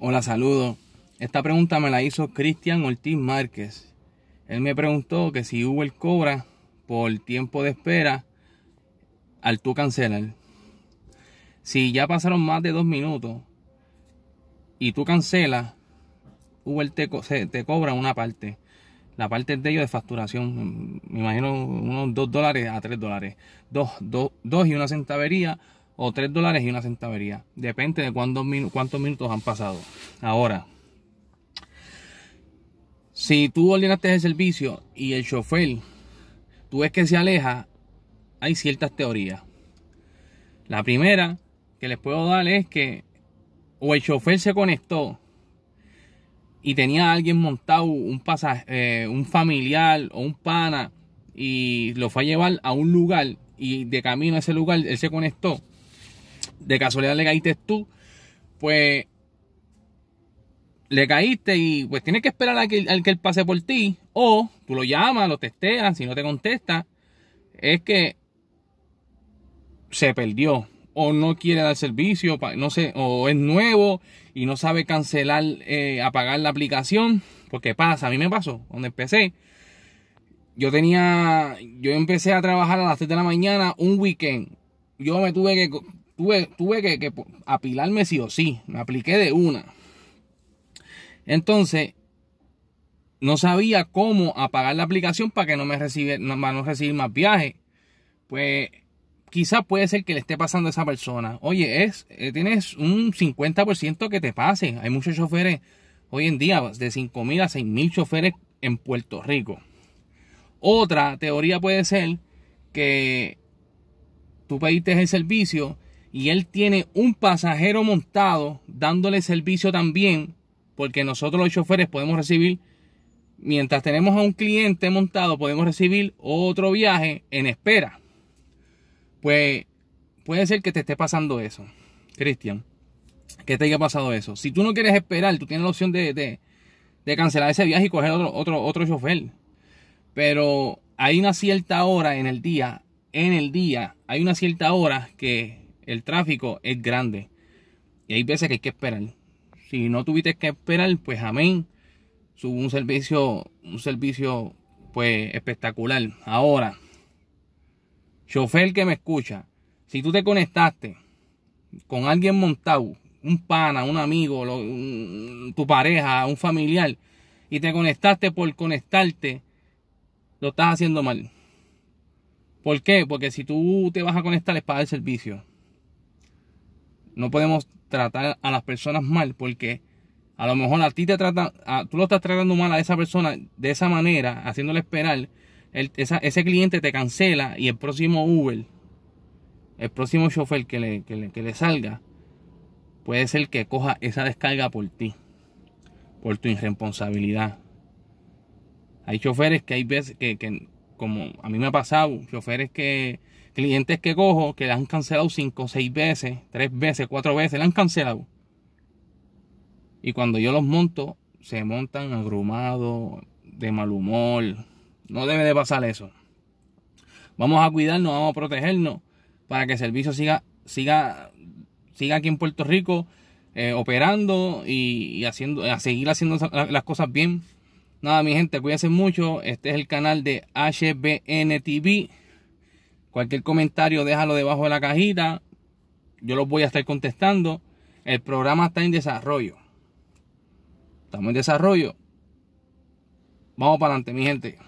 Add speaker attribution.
Speaker 1: Hola, saludo. Esta pregunta me la hizo Cristian Ortiz Márquez. Él me preguntó que si Uber cobra por tiempo de espera al tú cancelar. Si ya pasaron más de dos minutos y tú cancelas, Uber te, cobra una parte. La parte de ellos de facturación, me imagino unos 2 dólares a 3 dólares. Dos 2 y una centavería o 3 dólares y una centavería. Depende de cuántos, cuántos minutos han pasado. Ahora, si tú ordenaste el servicio y el chofer, tú ves que se aleja, hay ciertas teorías. La primera que les puedo dar es que o el chofer se conectó y tenía a alguien montado, un, eh, un familiar o un pana, y lo fue a llevar a un lugar y de camino a ese lugar él se conectó de casualidad le caíste tú, pues le caíste y pues tienes que esperar a que, él pase por ti. O tú lo llamas, lo testeas, si no te contesta, es que se perdió. O no quiere dar servicio, no sé, o es nuevo y no sabe cancelar, eh, apagar la aplicación. Porque pasa, a mí me pasó cuando empecé. Yo tenía, yo empecé a trabajar a las 3 de la mañana un weekend. Yo me tuve que tuve, que, apilarme sí o sí. Me apliqué de una. Entonces, no sabía cómo apagar la aplicación para que no me recibe, no recibir más viajes. Pues quizás puede ser que le esté pasando a esa persona. Oye, es, eh, tienes un 50% que te pase. Hay muchos choferes hoy en día, de 5.000 a 6.000 choferes en Puerto Rico. Otra teoría puede ser que tú pediste el servicio y él tiene un pasajero montado dándole servicio también, porque nosotros los choferes podemos recibir, mientras tenemos a un cliente montado, podemos recibir otro viaje en espera. Pues puede ser que te esté pasando eso, Cristian, que te haya pasado eso. Si tú no quieres esperar, tú tienes la opción de, de, cancelar ese viaje y coger otro, otro, otro chofer. Pero hay una cierta hora en el día, en el día, hay una cierta hora que el tráfico es grande. Y hay veces que hay que esperar. Si no tuviste que esperar, pues amén. Subo un servicio, un servicio pues espectacular. Ahora, chofer que me escucha, si tú te conectaste con alguien montado, un pana, un amigo, tu pareja, un familiar, y te conectaste por conectarte, lo estás haciendo mal. ¿Por qué? Porque si tú te vas a conectar es para el servicio no podemos tratar a las personas mal porque a lo mejor a ti te tratan, tú lo estás tratando mal a esa persona de esa manera, haciéndole esperar. ese cliente te cancela y el próximo Uber, el próximo chofer que le, que le, salga, puede ser que coja esa descarga por ti, por tu irresponsabilidad. Hay choferes que hay veces que, como a mí me ha pasado, choferes que, clientes que cojo, que le han cancelado 5, seis veces, tres veces, cuatro veces, la han cancelado. Y cuando yo los monto, se montan agrumados, de mal humor. No debe de pasar eso. Vamos a cuidarnos, vamos a protegernos para que el servicio siga, siga, siga aquí en Puerto Rico eh, operando y, haciendo, a seguir haciendo las cosas bien. Nada, mi gente, cuídense mucho. Este es el canal de HBN TV. Cualquier comentario, déjalo debajo de la cajita. Yo los voy a estar contestando. El programa está en desarrollo. Estamos en desarrollo. Vamos para adelante, mi gente.